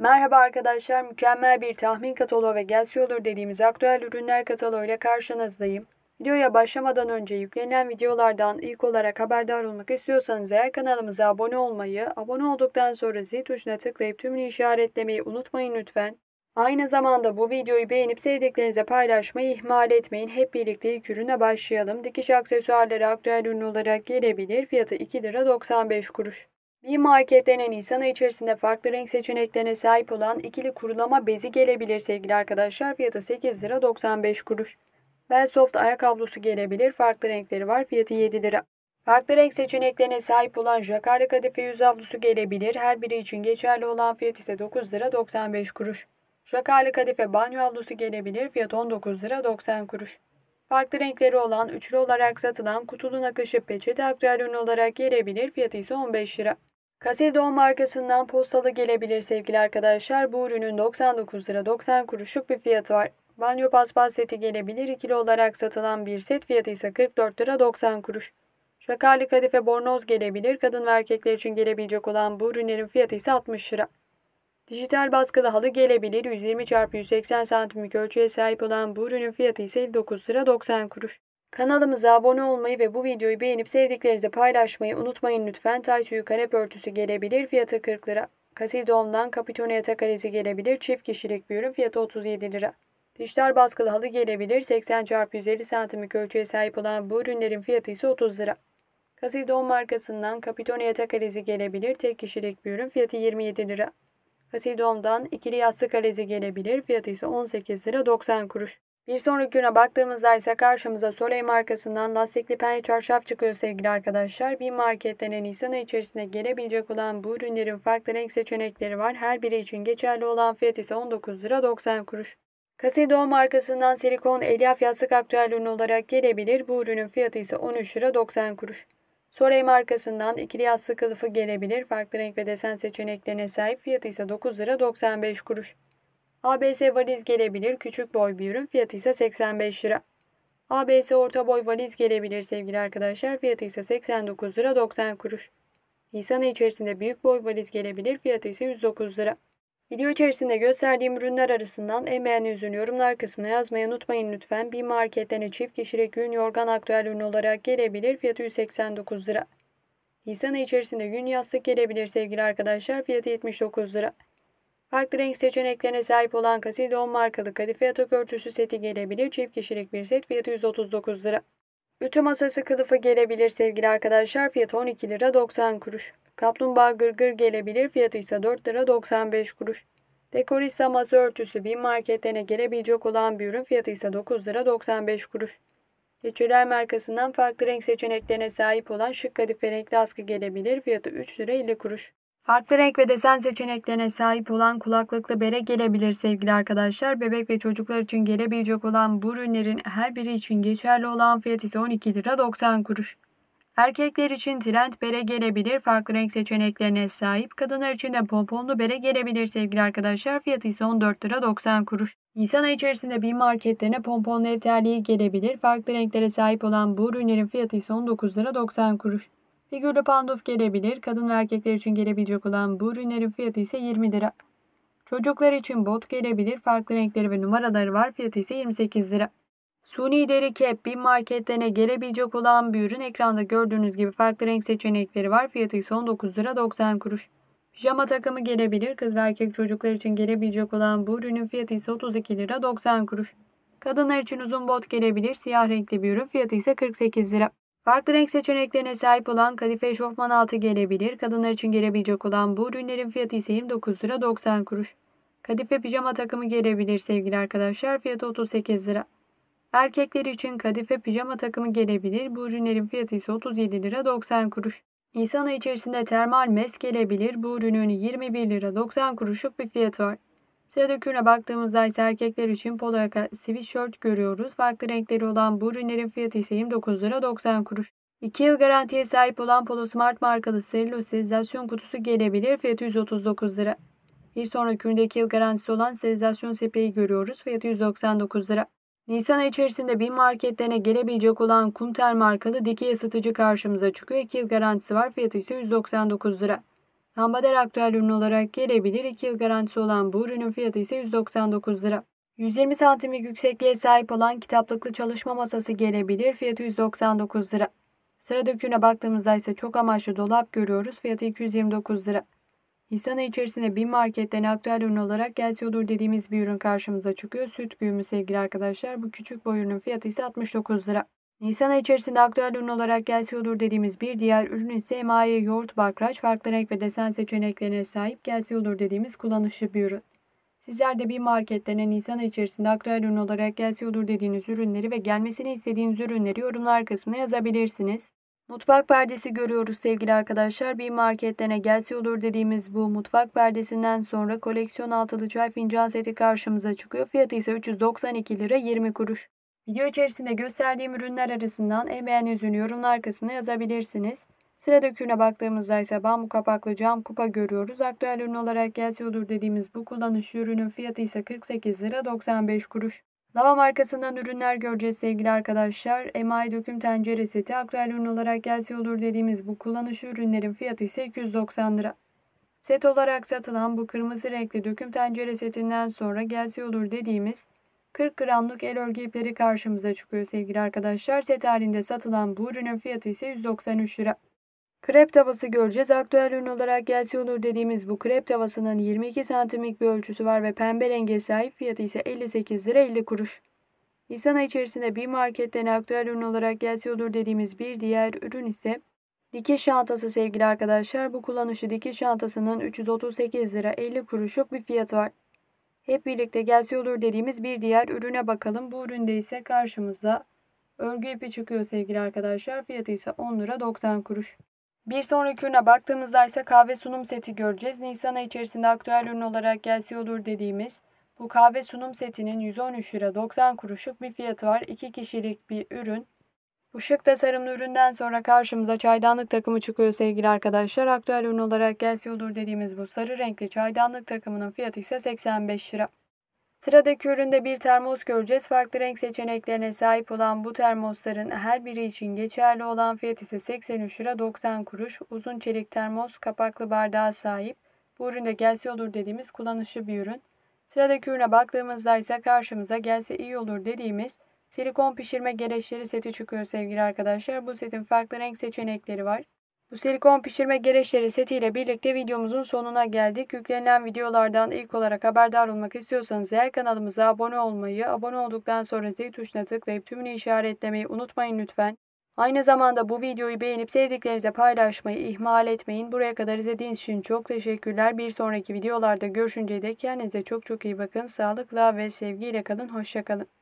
Merhaba arkadaşlar, mükemmel bir tahmin kataloğu ve gelsi olur dediğimiz aktüel ürünler kataloğu ile karşınızdayım. Videoya başlamadan önce yüklenen videolardan ilk olarak haberdar olmak istiyorsanız eğer kanalımıza abone olmayı, abone olduktan sonra zil tuşuna tıklayıp tümünü işaretlemeyi unutmayın lütfen. Aynı zamanda bu videoyu beğenip sevdiklerinize paylaşmayı ihmal etmeyin. Hep birlikte ilk ürüne başlayalım. Dikiş aksesuarları aktüel ürün olarak gelebilir. Fiyatı 2 lira 95 kuruş. Bir market denen Nisan ayı içerisinde farklı renk seçeneklerine sahip olan ikili kurulama bezi gelebilir sevgili arkadaşlar. Fiyatı 8 lira 95 kuruş. Belsoft ayak havlusu gelebilir. Farklı renkleri var. Fiyatı 7 lira. Farklı renk seçeneklerine sahip olan jakarlı kadife yüz havlusu gelebilir. Her biri için geçerli olan fiyat ise 9 lira 95 kuruş. Jakarlı kadife banyo havlusu gelebilir. Fiyat 19 lira 90 kuruş. Farklı renkleri olan üçlü olarak satılan kutulu nakışı peçete aktüel ürün olarak gelebilir. Fiyatı ise 15 lira. Casildon markasından postalı gelebilir sevgili arkadaşlar. Bu ürünün 99 lira 90 kuruşluk bir fiyatı var. Banyo paspas seti gelebilir. ikili olarak satılan bir set fiyatı ise 44 lira 90 kuruş. Şakarlı kadife bornoz gelebilir. Kadın ve erkekler için gelebilecek olan bu ürünlerin fiyatı ise 60 lira. Dijital baskılı halı gelebilir. 120 x 180 santimlik ölçüye sahip olan bu ürünün fiyatı ise 59 lira 90 kuruş. Kanalımıza abone olmayı ve bu videoyu beğenip sevdiklerinize paylaşmayı unutmayın lütfen. Tay tüyü kanep örtüsü gelebilir. Fiyatı 40 lira. Kasidom'dan kapitone yatak arezi gelebilir. Çift kişilik bir ürün fiyatı 37 lira. Dişler baskılı halı gelebilir. 80 x 150 santimlik ölçüye sahip olan bu ürünlerin fiyatı ise 30 lira. Kasidon markasından kapitone yatak arezi gelebilir. Tek kişilik bir ürün fiyatı 27 lira. Kasidom'dan ikili yastık arezi gelebilir. Fiyatı ise 18 lira 90 kuruş. Bir sonraki güne baktığımızda ise karşımıza Soleil markasından lastikli penye çarşaf çıkıyor sevgili arkadaşlar. Bir marketten en Nisan ayı içerisinde gelebilecek olan bu ürünlerin farklı renk seçenekleri var. Her biri için geçerli olan fiyat ise 19 lira 90 kuruş. Casido markasından silikon elyaf yastık aktüel ürün olarak gelebilir. Bu ürünün fiyatı ise 13 lira 90 kuruş. Soray markasından ikili yastık kılıfı gelebilir. Farklı renk ve desen seçeneklerine sahip fiyatı ise 9 lira 95 kuruş. ABS valiz gelebilir. Küçük boy bir ürün. Fiyatı ise 85 lira. ABS orta boy valiz gelebilir sevgili arkadaşlar. Fiyatı ise 89 lira 90 kuruş. Nisan içerisinde büyük boy valiz gelebilir. Fiyatı ise 109 lira. Video içerisinde gösterdiğim ürünler arasından en beğendiğiniz yorumlar kısmına yazmayı unutmayın lütfen. Bir marketten çift kişilik gün yorgan aktüel ürün olarak gelebilir. Fiyatı 189 lira. Nisan içerisinde gün yastık gelebilir sevgili arkadaşlar. Fiyatı 79 lira. Farklı renk seçeneklerine sahip olan Casildon markalı kadife yatak örtüsü seti gelebilir. Çift kişilik bir set fiyatı 139 lira. Ütü masası kılıfı gelebilir sevgili arkadaşlar. Fiyatı 12 lira 90 kuruş. Kaplumbağa gırgır gelebilir. Fiyatı ise 4 lira 95 kuruş. Dekorista masa örtüsü bin marketlerine gelebilecek olan bir ürün fiyatı ise 9 lira 95 kuruş. Geçirel markasından farklı renk seçeneklerine sahip olan şık kadife renkli askı gelebilir. Fiyatı 3 lira 50 kuruş. Farklı renk ve desen seçeneklerine sahip olan kulaklıklı bere gelebilir sevgili arkadaşlar. Bebek ve çocuklar için gelebilecek olan bu ürünlerin her biri için geçerli olan fiyat ise 12 lira 90 kuruş. Erkekler için trend bere gelebilir, farklı renk seçeneklerine sahip. Kadınlar için de pomponlu bere gelebilir sevgili arkadaşlar. Fiyatı ise 14 lira 90 kuruş. Nisan ayı içerisinde bin marketlerine pomponlu ev terliği gelebilir. Farklı renklere sahip olan bu ürünlerin fiyatı ise 19 lira 90 kuruş. Figürlü panduf gelebilir. Kadın ve erkekler için gelebilecek olan bu ürünlerin fiyatı ise 20 lira. Çocuklar için bot gelebilir. Farklı renkleri ve numaraları var. Fiyatı ise 28 lira. Suni deri kep bin marketlerine gelebilecek olan bir ürün. Ekranda gördüğünüz gibi farklı renk seçenekleri var. Fiyatı ise 19 lira 90 kuruş. Pijama takımı gelebilir. Kız ve erkek çocuklar için gelebilecek olan bu ürünün fiyatı ise 32 lira 90 kuruş. Kadınlar için uzun bot gelebilir. Siyah renkli bir ürün fiyatı ise 48 lira. Farklı renk seçeneklerine sahip olan kadife eşofman altı gelebilir. Kadınlar için gelebilecek olan bu ürünlerin fiyatı ise 29 lira 90 kuruş. Kadife pijama takımı gelebilir sevgili arkadaşlar. Fiyatı 38 lira. Erkekler için kadife pijama takımı gelebilir. Bu ürünlerin fiyatı ise 37 lira 90 kuruş. Nisan ayı içerisinde termal mes gelebilir. Bu ürünün 21 lira 90 kuruşluk bir fiyatı var. Sırada kürüne baktığımızda ise erkekler için polo yaka sweatshirt görüyoruz. Farklı renkleri olan bu ürünlerin fiyatı ise 29 lira 90 kuruş. 2 yıl garantiye sahip olan Polo Smart markalı serilosizasyon kutusu gelebilir. Fiyatı 139 lira. Bir sonraki üründe 2 yıl garantisi olan sterilizasyon sepeyi görüyoruz. Fiyatı 199 lira. Nisan içerisinde bin marketlerine gelebilecek olan Kumter markalı dikey ısıtıcı karşımıza çıkıyor. 2 yıl garantisi var. Fiyatı ise 199 lira. Hambader aktüel ürün olarak gelebilir. 2 yıl garantisi olan bu ürünün fiyatı ise 199 lira. 120 santimlik yüksekliğe sahip olan kitaplıklı çalışma masası gelebilir. Fiyatı 199 lira. Sıradaki ürüne baktığımızda ise çok amaçlı dolap görüyoruz. Fiyatı 229 lira. Nisan ayı içerisinde bin marketten aktüel ürün olarak gelse olur dediğimiz bir ürün karşımıza çıkıyor. Süt güğümü sevgili arkadaşlar. Bu küçük boy ürünün fiyatı ise 69 lira. Nisan ayı içerisinde aktüel ürün olarak gelse olur dediğimiz bir diğer ürün ise emaye, yoğurt, bakraç, farklı renk ve desen seçeneklerine sahip gelse olur dediğimiz kullanışlı bir ürün. Sizler de bir marketten Nisan ayı içerisinde aktüel ürün olarak gelse olur dediğiniz ürünleri ve gelmesini istediğiniz ürünleri yorumlar kısmına yazabilirsiniz. Mutfak perdesi görüyoruz sevgili arkadaşlar. Bir marketlene gelse olur dediğimiz bu mutfak perdesinden sonra koleksiyon altılı çay fincan seti karşımıza çıkıyor. Fiyatı ise 392 lira 20 kuruş. Video içerisinde gösterdiğim ürünler arasından en beğendiğiniz yorumlar kısmına yazabilirsiniz. Sıradaki ürüne baktığımızda ise bambu kapaklı cam kupa görüyoruz. Aktüel ürün olarak gelse olur dediğimiz bu kullanış ürünün fiyatı ise 48 lira 95 kuruş. Lava markasından ürünler göreceğiz sevgili arkadaşlar. Emay döküm tencere seti aktüel ürün olarak gelse olur dediğimiz bu kullanış ürünlerin fiyatı ise 290 lira. Set olarak satılan bu kırmızı renkli döküm tencere setinden sonra gelse olur dediğimiz 40 gramlık el örgü ipleri karşımıza çıkıyor sevgili arkadaşlar. Set halinde satılan bu ürünün fiyatı ise 193 lira. Krep tavası göreceğiz. Aktüel ürün olarak gelse olur dediğimiz bu krep tavasının 22 santimlik bir ölçüsü var ve pembe renge sahip fiyatı ise 58 lira 50 kuruş. Nisan ayı içerisinde bir marketten aktüel ürün olarak gelse olur dediğimiz bir diğer ürün ise dikiş çantası sevgili arkadaşlar. Bu kullanışı dikiş çantasının 338 lira 50 kuruşluk bir fiyatı var hep birlikte gelse olur dediğimiz bir diğer ürüne bakalım. Bu üründe ise karşımıza örgü ipi çıkıyor sevgili arkadaşlar. Fiyatı ise 10 lira 90 kuruş. Bir sonraki ürüne baktığımızda ise kahve sunum seti göreceğiz. Nisan ayı içerisinde aktüel ürün olarak gelse olur dediğimiz bu kahve sunum setinin 113 lira 90 kuruşluk bir fiyatı var. 2 kişilik bir ürün. Bu şık tasarımlı üründen sonra karşımıza çaydanlık takımı çıkıyor sevgili arkadaşlar. Aktüel ürün olarak gelse olur dediğimiz bu sarı renkli çaydanlık takımının fiyatı ise 85 lira. Sıradaki üründe bir termos göreceğiz. Farklı renk seçeneklerine sahip olan bu termosların her biri için geçerli olan fiyat ise 83 lira 90 kuruş. Uzun çelik termos kapaklı bardağa sahip. Bu üründe gelse olur dediğimiz kullanışlı bir ürün. Sıradaki ürüne baktığımızda ise karşımıza gelse iyi olur dediğimiz Silikon pişirme gereçleri seti çıkıyor sevgili arkadaşlar. Bu setin farklı renk seçenekleri var. Bu silikon pişirme gereçleri setiyle birlikte videomuzun sonuna geldik. Yüklenilen videolardan ilk olarak haberdar olmak istiyorsanız eğer kanalımıza abone olmayı, abone olduktan sonra zil tuşuna tıklayıp tümünü işaretlemeyi unutmayın lütfen. Aynı zamanda bu videoyu beğenip sevdiklerinize paylaşmayı ihmal etmeyin. Buraya kadar izlediğiniz için çok teşekkürler. Bir sonraki videolarda görüşünceye dek kendinize çok çok iyi bakın. Sağlıkla ve sevgiyle kalın. Hoşçakalın.